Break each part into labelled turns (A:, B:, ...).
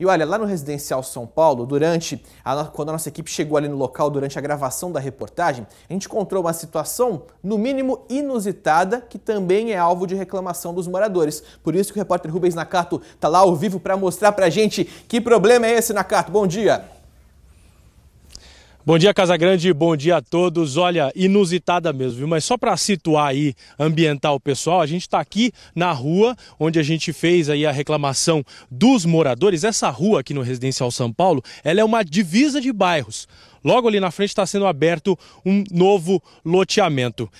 A: E olha, lá no Residencial São Paulo, durante a, quando a nossa equipe chegou ali no local durante a gravação da reportagem, a gente encontrou uma situação, no mínimo, inusitada, que também é alvo de reclamação dos moradores. Por isso que o repórter Rubens Nakato está lá ao vivo para mostrar para a gente que problema é esse, Nakato. Bom dia!
B: Bom dia, Casagrande, bom dia a todos. Olha, inusitada mesmo, viu? Mas só para situar aí, ambientar o pessoal, a gente está aqui na rua onde a gente fez aí a reclamação dos moradores. Essa rua aqui no Residencial São Paulo, ela é uma divisa de bairros. Logo ali na frente está sendo aberto um novo loteamento.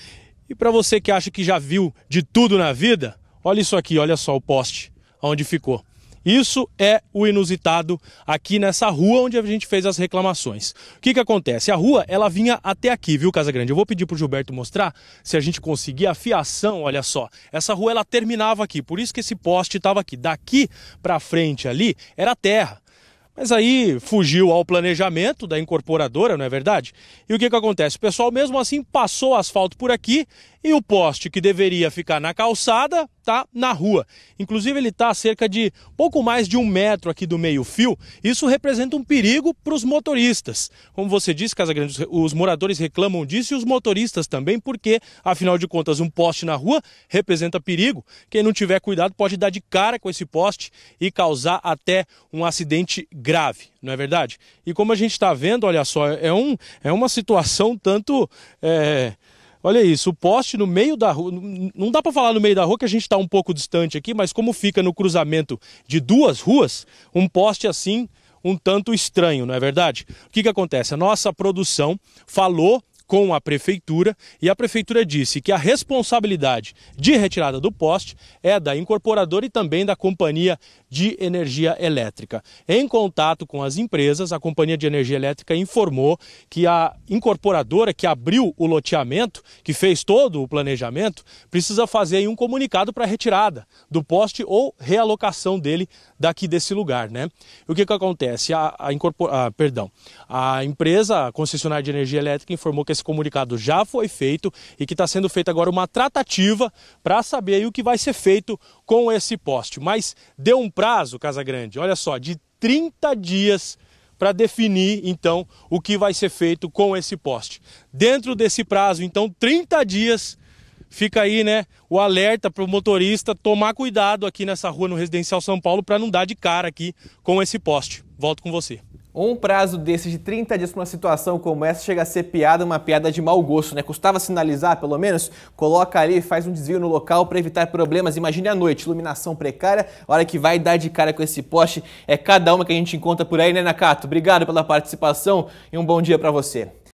B: E para você que acha que já viu de tudo na vida, olha isso aqui, olha só o poste, onde ficou. Isso é o inusitado aqui nessa rua onde a gente fez as reclamações. O que, que acontece? A rua ela vinha até aqui, viu, Casa Grande? Eu vou pedir para o Gilberto mostrar se a gente conseguir a fiação, olha só. Essa rua ela terminava aqui, por isso que esse poste estava aqui. Daqui para frente ali era terra. Mas aí fugiu ao planejamento da incorporadora, não é verdade? E o que, que acontece? O pessoal, mesmo assim, passou asfalto por aqui e o poste que deveria ficar na calçada está na rua. Inclusive, ele está a cerca de pouco mais de um metro aqui do meio-fio. Isso representa um perigo para os motoristas. Como você disse, Casa Grande, os moradores reclamam disso e os motoristas também, porque, afinal de contas, um poste na rua representa perigo. Quem não tiver cuidado pode dar de cara com esse poste e causar até um acidente grave, não é verdade? E como a gente está vendo, olha só, é, um, é uma situação tanto. É, olha isso, o poste no meio da rua. Não dá para falar no meio da rua que a gente está um pouco distante aqui, mas como fica no cruzamento de duas ruas, um poste assim um tanto estranho, não é verdade? O que, que acontece? A nossa produção falou com a prefeitura e a prefeitura disse que a responsabilidade de retirada do poste é da incorporadora e também da companhia de energia elétrica. Em contato com as empresas, a companhia de energia elétrica informou que a incorporadora que abriu o loteamento, que fez todo o planejamento, precisa fazer um comunicado para retirada do poste ou realocação dele daqui desse lugar, né? O que que acontece? A, a, incorpor... ah, perdão. a empresa, a concessionária de energia elétrica informou que esse esse comunicado já foi feito e que está sendo feita agora uma tratativa para saber o que vai ser feito com esse poste. Mas deu um prazo, Casa Grande, olha só, de 30 dias para definir então o que vai ser feito com esse poste. Dentro desse prazo, então 30 dias, fica aí, né, o alerta para o motorista tomar cuidado aqui nessa rua no Residencial São Paulo para não dar de cara aqui com
A: esse poste. Volto com você. Um prazo desse de 30 dias para uma situação como essa chega a ser piada, uma piada de mau gosto, né? Custava sinalizar, pelo menos? Coloca ali, faz um desvio no local para evitar problemas. Imagine a noite, iluminação precária, a hora que vai dar de cara com esse poste. É cada uma que a gente encontra por aí, né, Nakato? Obrigado pela participação e um bom dia para você.